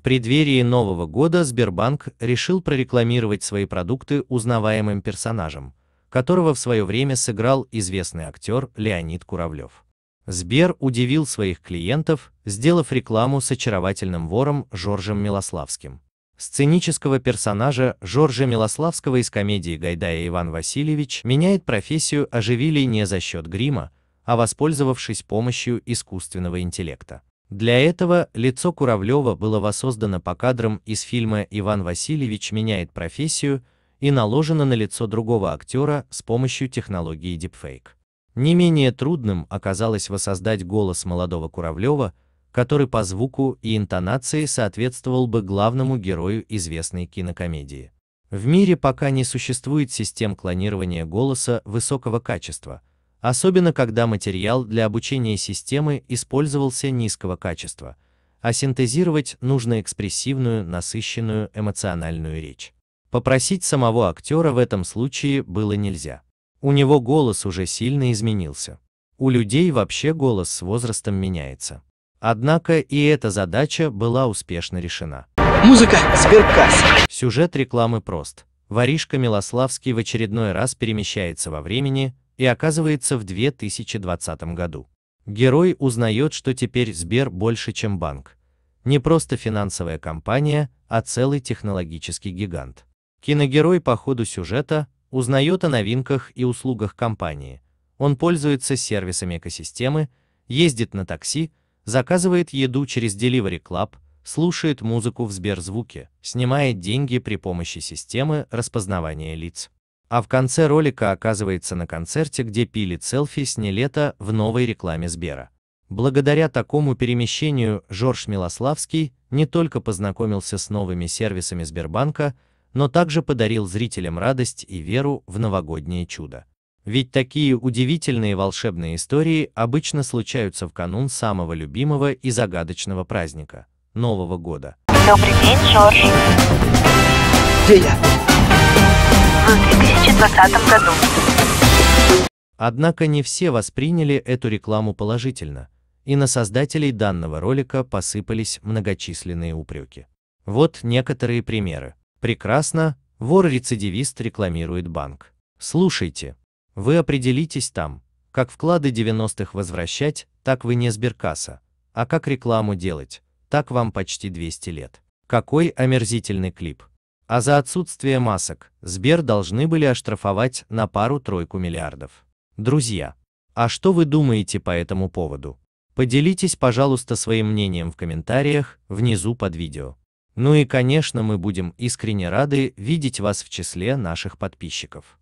В преддверии Нового года Сбербанк решил прорекламировать свои продукты узнаваемым персонажем, которого в свое время сыграл известный актер Леонид Куравлев. Сбер удивил своих клиентов, сделав рекламу с очаровательным вором Жоржем Милославским. Сценического персонажа Жоржа Милославского из комедии Гайдая Иван Васильевич меняет профессию оживили не за счет грима, а воспользовавшись помощью искусственного интеллекта. Для этого лицо Куравлева было воссоздано по кадрам из фильма «Иван Васильевич меняет профессию» и наложено на лицо другого актера с помощью технологии deepfake. Не менее трудным оказалось воссоздать голос молодого Куравлева, который по звуку и интонации соответствовал бы главному герою известной кинокомедии. В мире пока не существует систем клонирования голоса высокого качества – особенно когда материал для обучения системы использовался низкого качества, а синтезировать нужно экспрессивную, насыщенную эмоциональную речь. Попросить самого актера в этом случае было нельзя. У него голос уже сильно изменился. У людей вообще голос с возрастом меняется. Однако и эта задача была успешно решена. Музыка Сберкасс. Сюжет рекламы прост. Воришка Милославский в очередной раз перемещается во времени, и оказывается в 2020 году. Герой узнает, что теперь Сбер больше, чем банк. Не просто финансовая компания, а целый технологический гигант. Киногерой по ходу сюжета узнает о новинках и услугах компании. Он пользуется сервисами экосистемы, ездит на такси, заказывает еду через Delivery Club, слушает музыку в Сберзвуке, снимает деньги при помощи системы распознавания лиц. А в конце ролика оказывается на концерте, где пили селфи с Нелета в новой рекламе Сбера. Благодаря такому перемещению Жорж Милославский не только познакомился с новыми сервисами Сбербанка, но также подарил зрителям радость и веру в новогоднее чудо. Ведь такие удивительные волшебные истории обычно случаются в канун самого любимого и загадочного праздника – Нового года. Добрый день, Жорж. Где я? 2020 году. Однако не все восприняли эту рекламу положительно, и на создателей данного ролика посыпались многочисленные упреки. Вот некоторые примеры. Прекрасно, вор-рецидивист рекламирует банк. Слушайте, вы определитесь там, как вклады 90-х возвращать, так вы не сберкасса, а как рекламу делать, так вам почти 200 лет. Какой омерзительный клип а за отсутствие масок Сбер должны были оштрафовать на пару-тройку миллиардов. Друзья, а что вы думаете по этому поводу? Поделитесь, пожалуйста, своим мнением в комментариях внизу под видео. Ну и, конечно, мы будем искренне рады видеть вас в числе наших подписчиков.